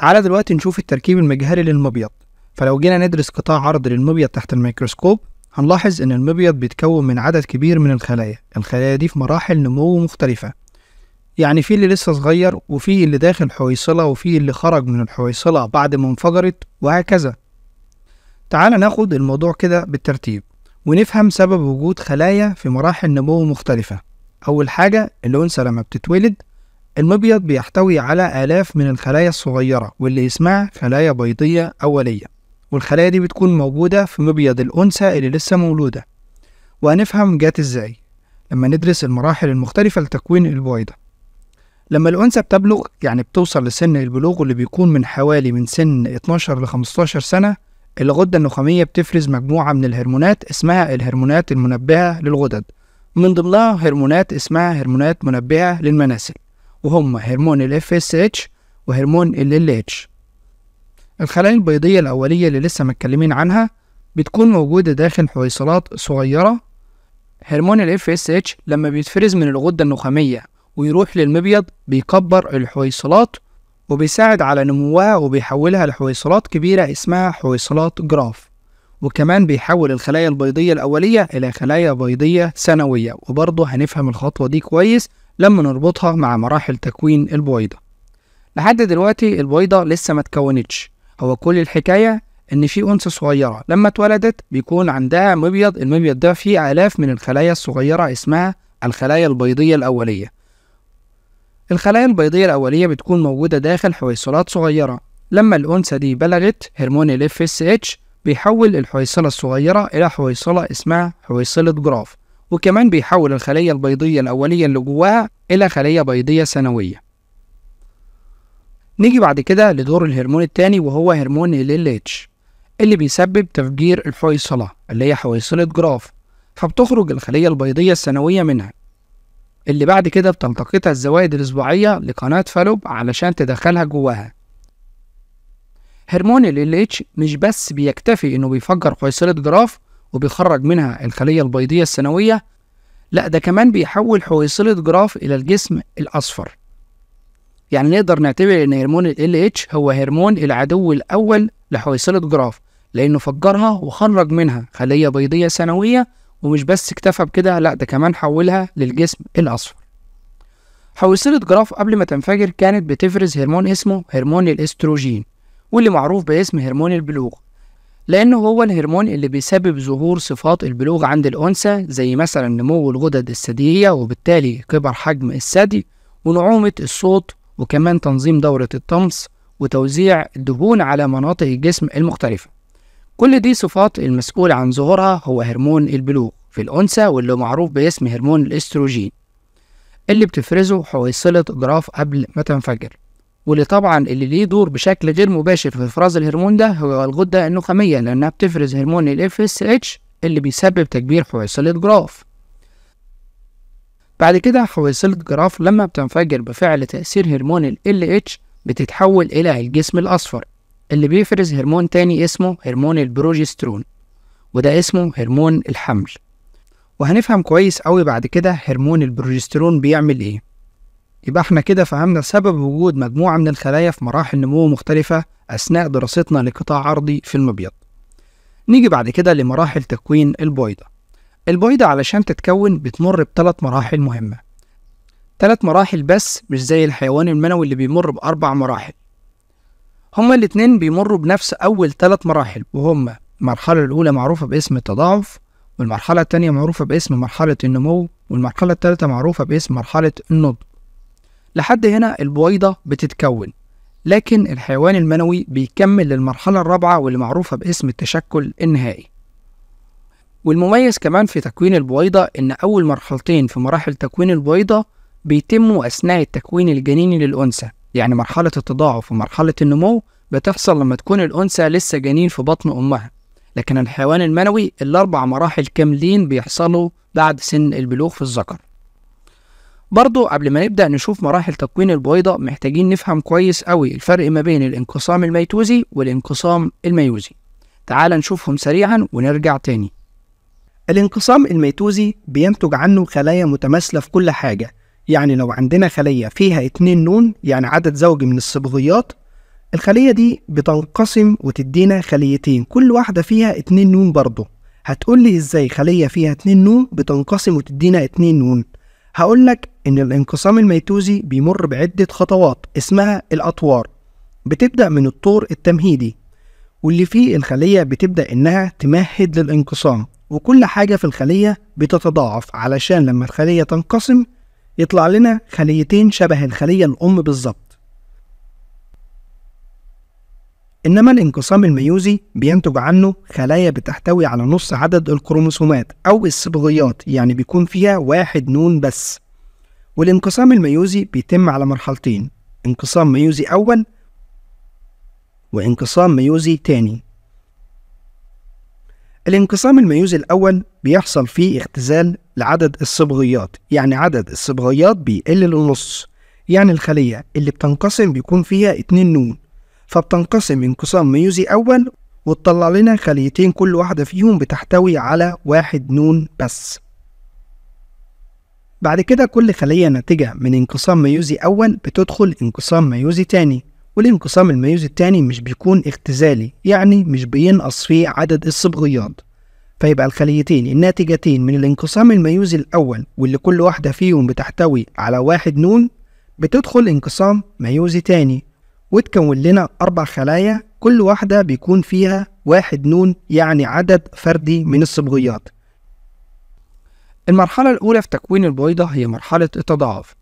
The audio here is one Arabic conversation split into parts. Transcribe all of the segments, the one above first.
تعالى دلوقتي نشوف التركيب المجهري للمبيض فلو جينا ندرس قطاع عرض للمبيض تحت الميكروسكوب هنلاحظ ان المبيض بيتكون من عدد كبير من الخلايا الخلايا دي في مراحل نمو مختلفة يعني في اللي لسه صغير وفي اللي داخل حويصلة وفي اللي خرج من الحويصلة بعد ما انفجرت وهكذا تعال ناخد الموضوع كده بالترتيب ونفهم سبب وجود خلايا في مراحل نمو مختلفة أول حاجة الأنثى لما بتتولد المبيض بيحتوي على آلاف من الخلايا الصغيرة واللي اسمها خلايا بيضية أولية والخلايا دي بتكون موجودة في مبيض الأنثى اللي لسه مولودة وهنفهم جات ازاي لما ندرس المراحل المختلفة لتكوين البويضة لما الأنثى بتبلغ يعني بتوصل لسن البلوغ اللي بيكون من حوالي من سن 12 ل 15 سنة الغدة النخامية بتفرز مجموعة من الهرمونات اسمها الهرمونات المنبهة للغدد من ضمنها هرمونات اسمها هرمونات منبهة للمناسل وهم هرمون ال FSH وهرمون ال LH الخلايا البيضية الأولية اللي لسه متكلمين عنها بتكون موجودة داخل حويصلات صغيرة هرمون ال FSH لما بيتفرز من الغدة النخامية ويروح للمبيض بيكبر الحويصلات وبيساعد على نموها وبيحولها لحويصلات كبيرة اسمها حويصلات جراف وكمان بيحول الخلايا البيضية الأولية إلى خلايا بيضية ثانوية وبرضه هنفهم الخطوة دي كويس لما نربطها مع مراحل تكوين البويضة لحد دلوقتي البويضة لسه ما تكونتش هو كل الحكاية إن في أنثى صغيرة لما اتولدت بيكون عندها مبيض المبيض ده فيه آلاف من الخلايا الصغيرة اسمها الخلايا البيضية الأولية الخلايا البيضية الأولية بتكون موجودة داخل حويصلات صغيرة لما الأنثى دي بلغت هرمون الـ FSH بيحول الحويصلة الصغيرة إلى حويصلة اسمها حويصلة جراف وكمان بيحول الخلية البيضية الأولية اللي جواها إلى خلية بيضية ثانوية نيجي بعد كده لدور الهرمون الثاني وهو هرمون ال اتش اللي بيسبب تفجير الحويصلة اللي هي حويصلة جراف فبتخرج الخلية البيضية الثانوية منها اللي بعد كده بتلتقطها الزوائد الأسبوعية لقناة فالوب علشان تدخلها جواها هرمون ال اتش مش بس بيكتفي إنه بيفجر حويصلة جراف وبيخرج منها الخلية البيضية السنوية لا ده كمان بيحول حويصلة جراف إلى الجسم الأصفر يعني نقدر نعتبر إن هرمون ال LH هو هرمون العدو الأول لحويصلة جراف لأنه فجرها وخرج منها خلية بيضية سنوية ومش بس اكتفى بكده لا ده كمان حولها للجسم الأصفر حويصلة جراف قبل ما تنفجر كانت بتفرز هرمون اسمه هرمون الاستروجين واللي معروف باسم هرمون البلوغ لأنه هو الهرمون اللي بيسبب ظهور صفات البلوغ عند الأنثى زي مثلا نمو الغدد الثديية وبالتالي كبر حجم الثدي ونعومة الصوت وكمان تنظيم دورة الطمس وتوزيع الدهون على مناطق الجسم المختلفة كل دي صفات المسؤول عن ظهورها هو هرمون البلوغ في الأنثى واللي معروف باسم هرمون الاستروجين اللي بتفرزه حويصلة جراف قبل ما تنفجر واللي طبعا اللي ليه دور بشكل غير مباشر في افراز الهرمون ده هو الغده النخاميه لانها بتفرز هرمون الاف اس اتش اللي بيسبب تكبير حويصله جراف بعد كده حويصله جراف لما بتنفجر بفعل تاثير هرمون ال اتش بتتحول الى الجسم الاصفر اللي بيفرز هرمون تاني اسمه هرمون البروجسترون وده اسمه هرمون الحمل وهنفهم كويس قوي بعد كده هرمون البروجسترون بيعمل ايه يبقى احنا كده فهمنا سبب وجود مجموعة من الخلايا في مراحل نمو مختلفة أثناء دراستنا لقطاع عرضي في المبيض. نيجي بعد كده لمراحل تكوين البويضة. البويضة علشان تتكون بتمر بثلاث مراحل مهمة. ثلاث مراحل بس مش زي الحيوان المنوي اللي بيمر بأربع مراحل. هما الاتنين بيمروا بنفس أول ثلاث مراحل وهما المرحلة الأولى معروفة باسم التضاعف والمرحلة التانية معروفة باسم مرحلة النمو والمرحلة التالتة معروفة باسم مرحلة النضج. لحد هنا البويضة بتتكون لكن الحيوان المنوي بيكمل للمرحلة الرابعة واللي معروفة باسم التشكل النهائي والمميز كمان في تكوين البويضة إن أول مرحلتين في مراحل تكوين البويضة بيتموا أثناء التكوين الجنيني للأنثى يعني مرحلة التضاعف ومرحلة النمو بتحصل لما تكون الأنثى لسه جنين في بطن أمها لكن الحيوان المنوي الأربع مراحل كاملين بيحصلوا بعد سن البلوغ في الذكر برضو قبل ما نبدأ نشوف مراحل تكوين البويضة محتاجين نفهم كويس أوي الفرق ما بين الانقسام الميتوزي والانقسام الميوزي تعال نشوفهم سريعا ونرجع تاني الانقسام الميتوزي بينتج عنه خلايا متماثلة في كل حاجة يعني لو عندنا خلية فيها اتنين نون يعني عدد زوجي من الصبغيات الخلية دي بتنقسم وتدينا خليتين كل واحدة فيها اتنين نون برضه هتقولي ازاي خلية فيها اتنين نون بتنقسم وتدينا اتنين نون هقول لك إن الانقسام الميتوزي بيمر بعدة خطوات اسمها الأطوار بتبدأ من الطور التمهيدي واللي فيه الخلية بتبدأ إنها تمهد للانقسام وكل حاجة في الخلية بتتضاعف علشان لما الخلية تنقسم يطلع لنا خليتين شبه الخلية الأم بالظبط إنما الانقسام الميوزي بينتج عنه خلايا بتحتوي على نص عدد الكروموسومات أو الصبغيات يعني بيكون فيها واحد نون بس والانقسام الميوزي بيتم على مرحلتين انقسام ميوزي أول وانقسام ميوزي تاني الانقسام الميوزي الأول بيحصل فيه اختزال لعدد الصبغيات يعني عدد الصبغيات بيقل للنص يعني الخلية اللي بتنقسم بيكون فيها اتنين نون فبتنقسم انقسام ميوزي أول وتطلع لنا خليتين كل واحدة فيهم بتحتوي على واحد نون بس بعد كده كل خلية ناتجة من انقسام ميوزي أول بتدخل انقسام ميوزي تاني والانقسام الميوزي التاني مش بيكون اختزالي يعني مش بينقص فيه عدد الصبغيات فيبقى الخليتين الناتجتين من الانقسام الميوزي الأول واللي كل واحدة فيهم بتحتوي على واحد نون بتدخل انقسام ميوزي تاني وتكون لنا أربع خلايا كل واحدة بيكون فيها واحد نون يعني عدد فردي من الصبغيات المرحلة الأولى في تكوين البويضة هي مرحلة التضاعف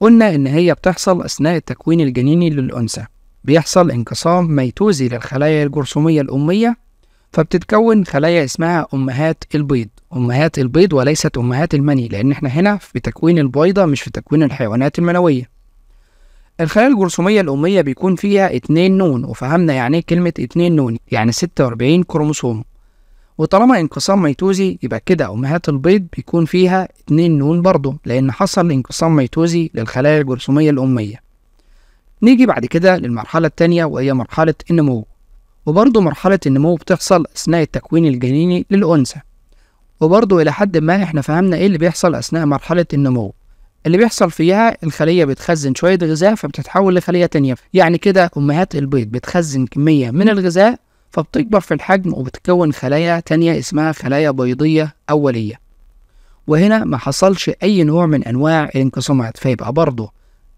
قلنا إن هي بتحصل أثناء التكوين الجنيني للأنثى بيحصل انقسام ميتوزي للخلايا الجرثومية الأمية فبتتكون خلايا اسمها أمهات البيض أمهات البيض وليست أمهات المني لأن احنا هنا في تكوين البويضة مش في تكوين الحيوانات المنوية الخلايا الجرثومية الأمية بيكون فيها اتنين نون وفهمنا يعني إيه كلمة اتنين نون يعني ستة وأربعين كروموسوم وطالما انقسام ميتوزي يبقى كده أمهات البيض بيكون فيها اتنين نون برضه لأن حصل انقسام ميتوزي للخلايا الجرثومية الأمية نيجي بعد كده للمرحلة التانية وهي مرحلة النمو وبرضه مرحلة النمو بتحصل أثناء التكوين الجنيني للأنثى وبرضه إلى حد ما إحنا فهمنا إيه اللي بيحصل أثناء مرحلة النمو اللي بيحصل فيها الخلية بتخزن شوية غذاء فبتتحول لخلية تانية يعني كده أمهات البيض بتخزن كمية من الغذاء فبتكبر في الحجم وبتكون خلايا تانية اسمها خلايا بيضية أولية وهنا ما حصلش أي نوع من أنواع الانقسامات فيبقى برضه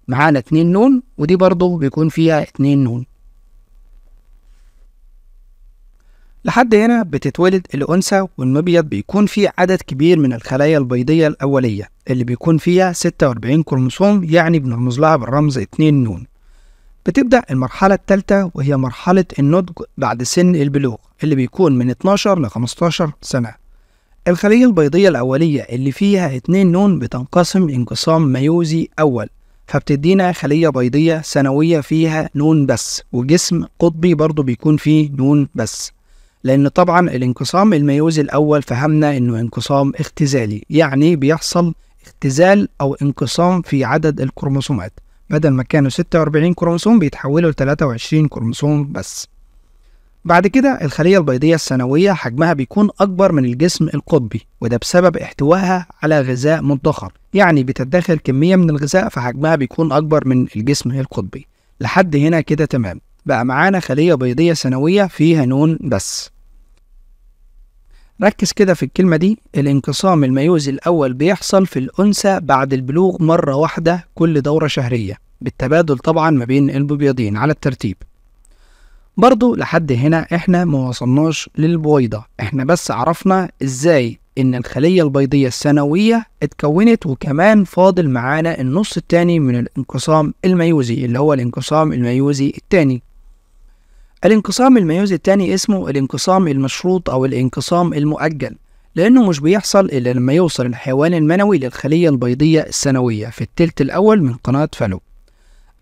معانا اتنين نون ودي برضه بيكون فيها اتنين نون لحد هنا بتتولد الأنثى والمبيض بيكون فيه عدد كبير من الخلايا البيضية الأولية اللي بيكون فيها 46 كروموسوم يعني بنرمز لها بالرمز 2 نون بتبدأ المرحلة الثالثة وهي مرحلة النضج بعد سن البلوغ اللي بيكون من 12 ل 15 سنة الخلية البيضية الأولية اللي فيها 2 نون بتنقسم انقسام ميوزي أول فبتدينا خلية بيضية سنوية فيها نون بس وجسم قطبي برضو بيكون فيه نون بس لأن طبعا الانقسام الميوزي الأول فهمنا إنه انقسام اختزالي يعني بيحصل اختزال أو انقسام في عدد الكروموسومات بدل ما كانوا 46 كروموسوم بيتحولوا ل 23 كروموسوم بس بعد كده الخلية البيضية السنوية حجمها بيكون أكبر من الجسم القطبي وده بسبب احتوائها على غذاء مدخر يعني بتدخر كمية من الغذاء فحجمها بيكون أكبر من الجسم القطبي لحد هنا كده تمام بقى معانا خلية بيضية سنوية فيها نون بس ركز كده في الكلمة دي الانقسام الميوزي الأول بيحصل في الأنثى بعد البلوغ مرة واحدة كل دورة شهرية بالتبادل طبعا ما بين البيضين على الترتيب برضو لحد هنا احنا ما وصلناش للبويضة احنا بس عرفنا ازاي ان الخلية البيضية السنوية اتكونت وكمان فاضل معانا النص التاني من الانقسام الميوزي اللي هو الانقسام الميوزي التاني الانقسام الميوزي الثاني اسمه الانقسام المشروط أو الانقسام المؤجل لأنه مش بيحصل إلا لما يوصل الحيوان المنوي للخلية البيضية السنوية في التلت الأول من قناة فالو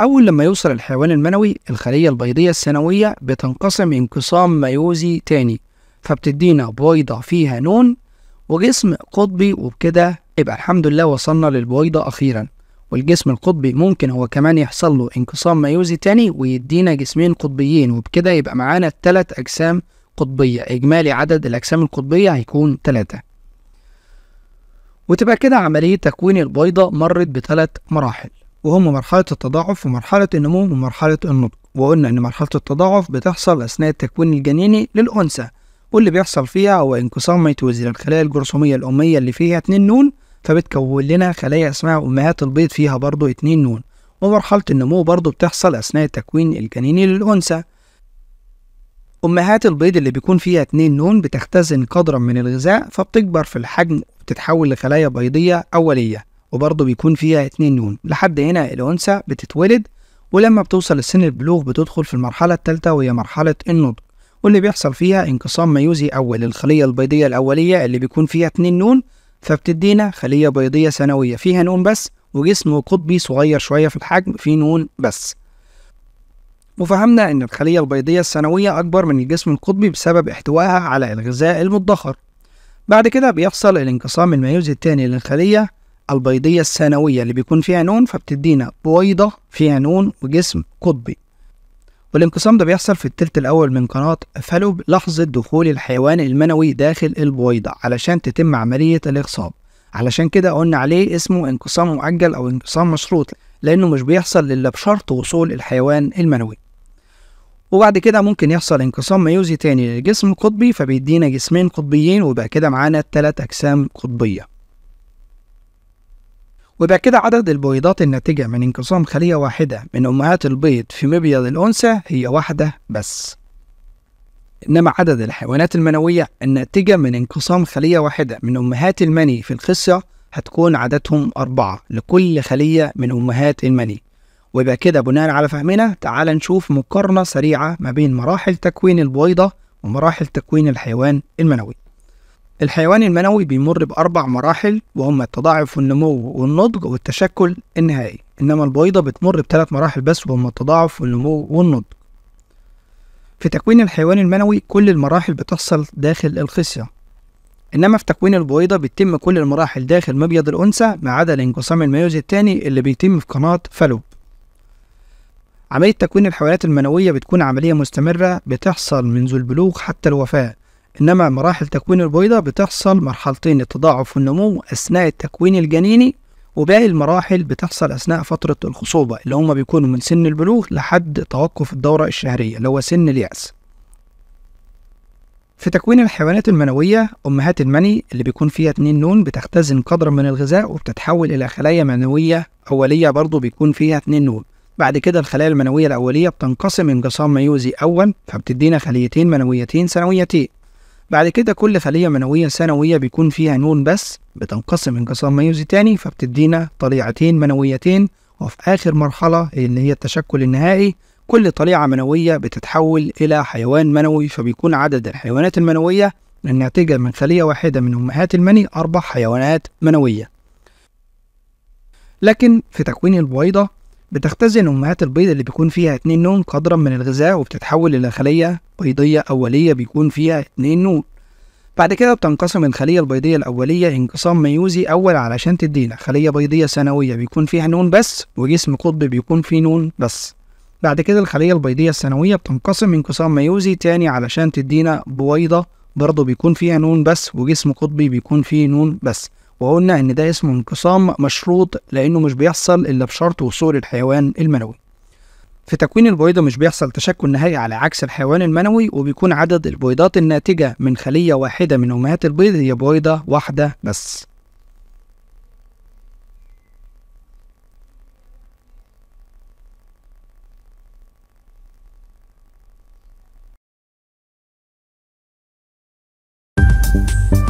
أول لما يوصل الحيوان المنوي الخلية البيضية السنوية بتنقسم انقسام ميوزي تاني فبتدينا بويضة فيها نون وجسم قطبي وبكده يبقى الحمد لله وصلنا للبويضة أخيرا والجسم القطبي ممكن هو كمان يحصل له انقسام ميوزي تاني ويدينا جسمين قطبيين وبكده يبقى معانا تلات أجسام قطبية إجمالي عدد الأجسام القطبية هيكون تلاتة وتبقى كده عملية تكوين البيضة مرت بتلات مراحل وهم مرحلة التضاعف ومرحلة النمو ومرحلة النضج وقلنا إن مرحلة التضاعف بتحصل أثناء التكوين الجنيني للأنثى واللي بيحصل فيها هو انقسام ميتوزي للخلايا الجرثومية الأمية اللي فيها اتنين نون فبتكون لنا خلايا اسمها أمهات البيض فيها برضو اتنين نون ومرحلة النمو برضو بتحصل أثناء التكوين الجنيني للأنثى أمهات البيض اللي بيكون فيها اتنين نون بتختزن قدرا من الغذاء فبتكبر في الحجم وبتتحول لخلايا بيضية أولية وبرضه بيكون فيها اتنين نون لحد هنا الأنثى بتتولد ولما بتوصل لسن البلوغ بتدخل في المرحلة الثالثة وهي مرحلة النضج واللي بيحصل فيها انقسام ميوزي أول للخلية البيضية الأولية اللي بيكون فيها اتنين نون فبتدينا خلية بيضية ثانوية فيها نون بس وجسم قطبي صغير شوية في الحجم فيه نون بس وفهمنا إن الخلية البيضية الثانوية أكبر من الجسم القطبي بسبب احتوائها على الغذاء المدخر بعد كده بيحصل الانقسام الميوزي التاني للخلية البيضية الثانوية اللي بيكون فيها نون فبتدينا بويضة فيها نون وجسم قطبي والانقسام ده بيحصل في التلت الأول من قناة فالوب لحظة دخول الحيوان المنوي داخل البويضة علشان تتم عملية الإخصاب علشان كده قلنا عليه اسمه انقسام مؤجل أو انقسام مشروط لأنه مش بيحصل إلا بشرط وصول الحيوان المنوي وبعد كده ممكن يحصل انقسام ميوزي تاني للجسم القطبي فبيدينا جسمين قطبيين ويبقى كده معانا تلات أجسام قطبية ويبقى كده عدد البويضات الناتجة من انقسام خلية واحدة من أمهات البيض في مبيض الأنثى هي واحدة بس إنما عدد الحيوانات المنوية الناتجة من انقسام خلية واحدة من أمهات المني في الخصية هتكون عددهم أربعة لكل خلية من أمهات المني ويبقى كده بناء على فهمنا تعال نشوف مقارنة سريعة ما بين مراحل تكوين البويضة ومراحل تكوين الحيوان المنوي الحيوان المنوي بيمر بأربع مراحل وهم التضاعف والنمو والنضج والتشكل النهائي إنما البويضة بتمر بثلاث مراحل بس وهم التضاعف والنمو والنضج في تكوين الحيوان المنوي كل المراحل بتحصل داخل الخصية إنما في تكوين البويضة بيتم كل المراحل داخل مبيض الأنثى ما عدا الانقسام الميوزي الثاني اللي بيتم في قناة فالوب عملية تكوين الحيوانات المنوية بتكون عملية مستمرة بتحصل منذ البلوغ حتى الوفاة إنما مراحل تكوين البويضة بتحصل مرحلتين التضاعف والنمو أثناء التكوين الجنيني وباقي المراحل بتحصل أثناء فترة الخصوبة اللي هما بيكونوا من سن البلوغ لحد توقف الدورة الشهرية اللي هو سن اليأس في تكوين الحيوانات المنوية أمهات المني اللي بيكون فيها اتنين نون بتختزن قدر من الغذاء وبتتحول إلى خلايا منوية أولية برضو بيكون فيها اتنين نون بعد كده الخلايا المنوية الأولية بتنقسم انقسام ميوزي أول فبتدينا خليتين منويتين سنويتين بعد كده كل خلية منوية ثانوية بيكون فيها نون بس بتنقسم انقسام ميوزي تاني فبتدينا طليعتين منويتين وفي آخر مرحلة اللي هي التشكل النهائي كل طليعة منوية بتتحول إلى حيوان منوي فبيكون عدد الحيوانات المنوية الناتجة من خلية واحدة من أمهات المني أربع حيوانات منوية لكن في تكوين البويضة بتختزن أمهات البيض اللي بيكون فيها اتنين نون قدرا من الغذاء وبتتحول إلى خلية بيضية أولية بيكون فيها اتنين نون بعد كده بتنقسم الخلية البيضية الأولية انقسام ميوزي أول علشان تدينا خلية بيضية ثانوية بيكون فيها نون بس وجسم قطبي بيكون فيه نون بس بعد كده الخلية البيضية الثانوية بتنقسم انقسام ميوزي تاني علشان تدينا بويضة برضه بيكون فيها نون بس وجسم قطبي بيكون فيه نون بس وقلنا إن ده اسمه انقسام مشروط لأنه مش بيحصل إلا بشرط وصول الحيوان المنوي في تكوين البويضة مش بيحصل تشكل نهائي على عكس الحيوان المنوي وبيكون عدد البويضات الناتجة من خلية واحدة من أمهات البيض هي بويضة واحدة بس thank you